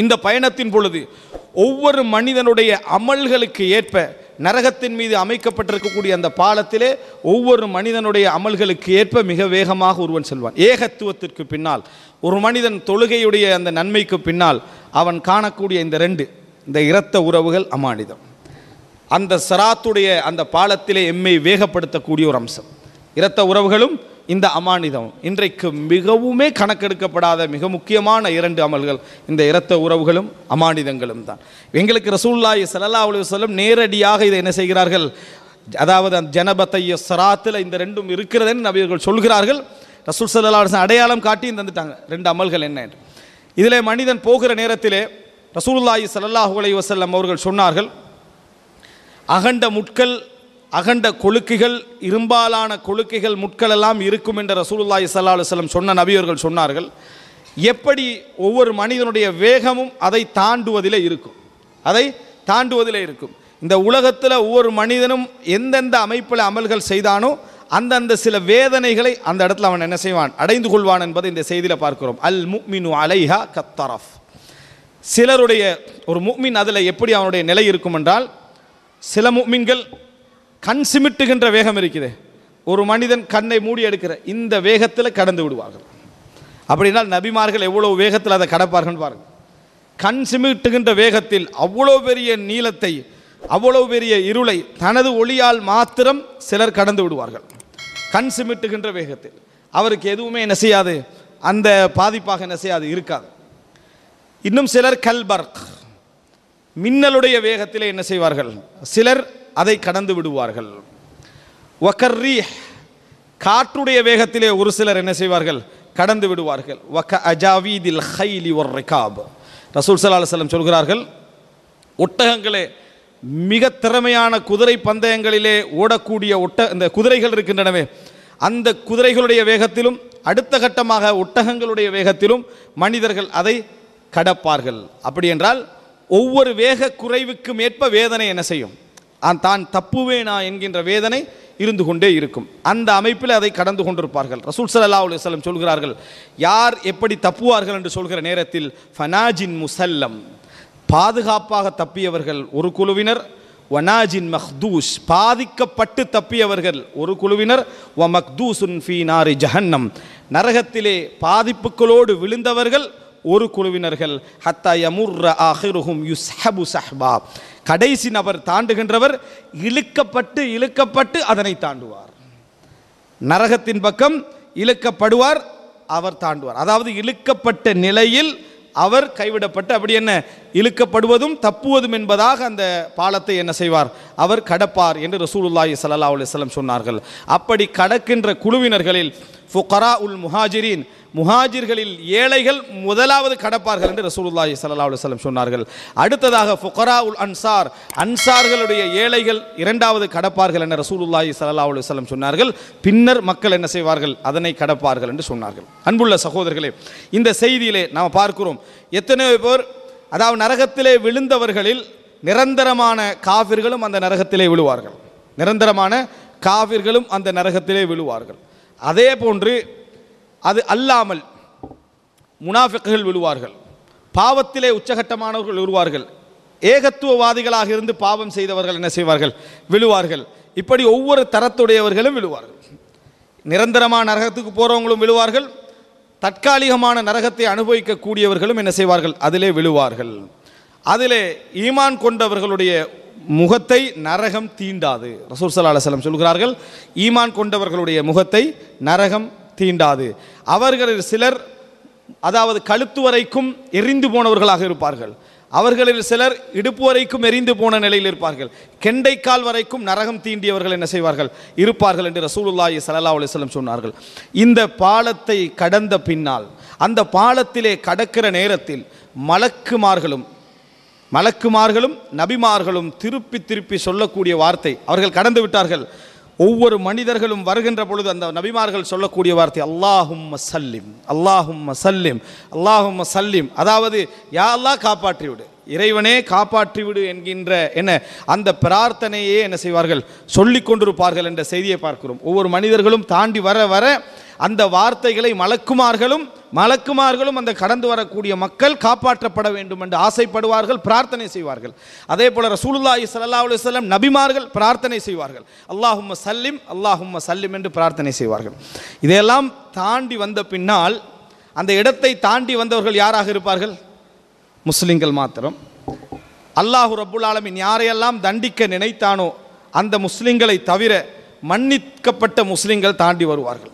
இந்த பயணத்தின் பொழுது ஒவ்வொரு மனிதனுடைய அமல்களுக்கு ஏற்ப நரகத்தின் மீது அமைக்கப்பட்டிருக்கக்கூடிய அந்த பாலத்திலே ஒவ்வொரு மனிதனுடைய அமல்களுக்கு ஏற்ப மிக வேகமாக ஒருவன் செல்வான் ஏகத்துவத்திற்கு பின்னால் ஒரு மனிதன் தொழுகையுடைய அந்த நன்மைக்கு பின்னால் அவன் காணக்கூடிய இந்த ரெண்டு இந்த இரத்த உறவுகள் அமானிதம் அந்த சராத்துடைய அந்த பாலத்திலே எம்மை வேகப்படுத்தக்கூடிய ஒரு அம்சம் இரத்த உறவுகளும் இந்த அமானிதம் இன்றைக்கு மிகவுமே கணக்கெடுக்கப்படாத மிக முக்கியமான இரண்டு அமல்கள் இந்த இரத்த உறவுகளும் அமானிதங்களும் தான் எங்களுக்கு ரசூல்லாய் சலல்லா அலி வல்லம் நேரடியாக இதை என்ன செய்கிறார்கள் அதாவது அந்த ஜனபத்தைய சராத்தில் இந்த ரெண்டும் இருக்கிறதுன்னு நபியர்கள் சொல்கிறார்கள் ரசூல் சல்லா அடையாளம் காட்டி தந்துட்டாங்க ரெண்டு அமல்கள் என்ன இதில் மனிதன் போகிற நேரத்திலே ரசூல்லாயி சல்லாஹூ அலை வசல்லம் அவர்கள் சொன்னார்கள் அகண்ட முட்கள் அகண்ட கொழுக்குகள் இரும்பாலான கொழுக்கைகள் முட்கள் எல்லாம் இருக்கும் என்ற ரசூலுல்லாஹி சல்லா அலுவலம் சொன்ன நபியர்கள் சொன்னார்கள் எப்படி ஒவ்வொரு மனிதனுடைய வேகமும் அதை தாண்டுவதிலே இருக்கும் அதை தாண்டுவதிலே இருக்கும் இந்த உலகத்தில் ஒவ்வொரு மனிதனும் எந்தெந்த அமைப்பில் அமல்கள் செய்தானோ அந்தந்த சில வேதனைகளை அந்த இடத்துல அவன் என்ன செய்வான் அடைந்து கொள்வான் என்பதை இந்த செய்தியில் பார்க்கிறோம் அல் முக்மினு அலைஹா கத்தரஃப் சிலருடைய ஒரு முக்மின் அதில் எப்படி அவனுடைய நிலை இருக்கும் என்றால் சில முக்மின்கள் கண் சிமிட்டுகின்ற வேகம் இருக்குது ஒரு மனிதன் கண்ணை மூடி எடுக்கிற இந்த வேகத்தில் கடந்து விடுவார்கள் அப்படின்னா நபிமார்கள் எவ்வளோ வேகத்தில் அதை கடப்பார்கள் பாருங்கள் கண் சிமிட்டுகின்ற வேகத்தில் அவ்வளோ பெரிய நீளத்தை அவ்வளோ பெரிய இருளை தனது ஒளியால் மாத்திரம் சிலர் கடந்து விடுவார்கள் கண் சிமிட்டுகின்ற வேகத்தில் அவருக்கு எதுவுமே என்ன செய்யாது அந்த பாதிப்பாக என்ன செய்யாது இருக்காது இன்னும் சிலர் கல்பர்க் மின்னலுடைய வேகத்திலே என்ன செய்வார்கள் சிலர் அதை கடந்து விடுவார்கள் வக்கர்ரீ காற்றுடைய வேகத்திலே ஒரு சிலர் என்ன செய்வார்கள் கடந்து விடுவார்கள் ஒக்க அஜாவீதில் ஹைலி ஒர் ரெகாப் ரசூல் சல்லா செல்லம் சொல்கிறார்கள் ஒட்டகங்களே மிக திறமையான குதிரை பந்தயங்களிலே ஓடக்கூடிய ஒட்ட இந்த குதிரைகள் இருக்கின்றனவே அந்த குதிரைகளுடைய வேகத்திலும் அடுத்த கட்டமாக ஒட்டகங்களுடைய வேகத்திலும் மனிதர்கள் அதை கடப்பார்கள் அப்படி என்றால் ஒவ்வொரு வேக குறைவுக்கு மேற்ப வேதனை என்ன செய்யும் தான் தப்புவேனா என்கின்ற வேதனை இருந்து கொண்டே இருக்கும் அந்த அமைப்பில் அதை கடந்து கொண்டிருப்பார்கள் ரசூல் சல்லா அலுவலம் சொல்கிறார்கள் யார் எப்படி தப்புவார்கள் என்று சொல்கிற நேரத்தில் ஃபனாஜின் முசல்லம் பாதுகாப்பாக தப்பியவர்கள் ஒரு குழுவினர் வனாஜின் மஹ்தூஸ் பாதிக்கப்பட்டு தப்பியவர்கள் ஒரு குழுவினர் வ மக்தூசுன் ஃபி நாரி ஜஹன்னம் நரகத்திலே பாதிப்புகளோடு விழுந்தவர்கள் ஒரு குழுவினர்கள் ஹத்தா யமுர் ஆஹிருஹும் யுஸ்ஹபு சஹ்பா கடைசி நபர் தாண்டுகின்றவர் இழுக்கப்பட்டு இழுக்கப்பட்டு அதனை தாண்டுவார் நரகத்தின் பக்கம் இழுக்கப்படுவார் அவர் தாண்டுவார் அதாவது இழுக்கப்பட்ட நிலையில் அவர் கைவிடப்பட்டு அப்படி என்ன இழுக்கப்படுவதும் தப்புவதும் என்பதாக அந்த பாலத்தை என்ன செய்வார் அவர் கடப்பார் என்று ரசூலுல்லாஹி சல்லா அலுவலம் சொன்னார்கள் அப்படி கடக்கின்ற குழுவினர்களில் ஃபுகரா உல் முஹாஜிரின் முஹாஜிர்களில் ஏழைகள் முதலாவது கடப்பார்கள் என்று ரசூலுல்லாஹி சல்லா அலுவலம் சொன்னார்கள் அடுத்ததாக ஃபுகரா உல் அன்சார் அன்சார்களுடைய ஏழைகள் இரண்டாவது கடப்பார்கள் என்று ரசூலுல்லாஹி சல்லா அலுவலம் சொன்னார்கள் பின்னர் மக்கள் என்ன செய்வார்கள் அதனை கடப்பார்கள் என்று சொன்னார்கள் அன்புள்ள சகோதரர்களே இந்த செய்தியிலே நாம் பார்க்கிறோம் எத்தனையோ பேர் அதாவது நரகத்திலே விழுந்தவர்களில் நிரந்தரமான காவிர்களும் அந்த நரகத்திலே விழுவார்கள் நிரந்தரமான காவிர்களும் அந்த நரகத்திலே விழுவார்கள் அதே போன்று அது அல்லாமல் முனாஃபிக்குகள் விழுவார்கள் பாவத்திலே உச்சகட்டமானவர்கள் விழுவார்கள் ஏகத்துவவாதிகளாக இருந்து பாவம் செய்தவர்கள் என்ன செய்வார்கள் விழுவார்கள் இப்படி ஒவ்வொரு தரத்துடையவர்களும் விழுவார்கள் நிரந்தரமான நரகத்துக்கு போகிறவங்களும் விழுவார்கள் தற்காலிகமான நரகத்தை அனுபவிக்கக்கூடியவர்களும் என்ன செய்வார்கள் அதிலே விழுவார்கள் அதிலே ஈமான் கொண்டவர்களுடைய முகத்தை நரகம் தீண்டாது ரசூர் சல்லா சொல்கிறார்கள் ஈமான் கொண்டவர்களுடைய முகத்தை நரகம் தீண்டாது அவர்களில் சிலர் அதாவது கழுத்து வரைக்கும் எரிந்து போனவர்களாக இருப்பார்கள் அவர்களில் சிலர் இடுப்பு வரைக்கும் எரிந்து போன நிலையில் இருப்பார்கள் கெண்டைக்கால் வரைக்கும் நரகம் தீண்டியவர்கள் என்ன செய்வார்கள் இருப்பார்கள் என்று ரசூலுல்லாஹி சல்லா அலிஸ்லம் சொன்னார்கள் இந்த பாலத்தை கடந்த பின்னால் அந்த பாலத்திலே கடக்கிற நேரத்தில் மலக்குமார்களும் மலக்குமார்களும் நபிமார்களும் திருப்பி திருப்பி சொல்லக்கூடிய வார்த்தை அவர்கள் கடந்து விட்டார்கள் ஒவ்வொரு மனிதர்களும் வருகின்ற பொழுது அந்த நபிமார்கள் சொல்லக்கூடிய வார்த்தை அல்லாஹும் சல்லிம் அல்லாஹும் சல்லிம் அல்லாஹும் சல்லிம் அதாவது யாரெல்லாம் காப்பாற்றி விடு இறைவனே காப்பாற்றிவிடு என்கின்ற என்ன அந்த பிரார்த்தனையே என்ன செய்வார்கள் சொல்லிக் கொண்டிருப்பார்கள் என்ற செய்தியை பார்க்கிறோம் ஒவ்வொரு மனிதர்களும் தாண்டி வர வர அந்த வார்த்தைகளை மலக்குமார்களும் மலக்குமார்களும் அந்த கடந்து வரக்கூடிய மக்கள் காப்பாற்றப்பட வேண்டும் என்று ஆசைப்படுவார்கள் பிரார்த்தனை செய்வார்கள் அதே போல ரசூலுல்லாஹி சல்லா அலுவலம் நபிமார்கள் பிரார்த்தனை செய்வார்கள் அல்லாஹும் சல்லிம் அல்லாஹும் சல்லிம் என்று பிரார்த்தனை செய்வார்கள் இதையெல்லாம் தாண்டி வந்த பின்னால் அந்த இடத்தை தாண்டி வந்தவர்கள் யாராக இருப்பார்கள் முஸ்லிம்கள் மாத்திரம் அல்லாஹு ரபுல் ஆலமின் யாரையெல்லாம் தண்டிக்க நினைத்தானோ அந்த முஸ்லிம்களை தவிர மன்னிக்கப்பட்ட முஸ்லிம்கள் தாண்டி வருவார்கள்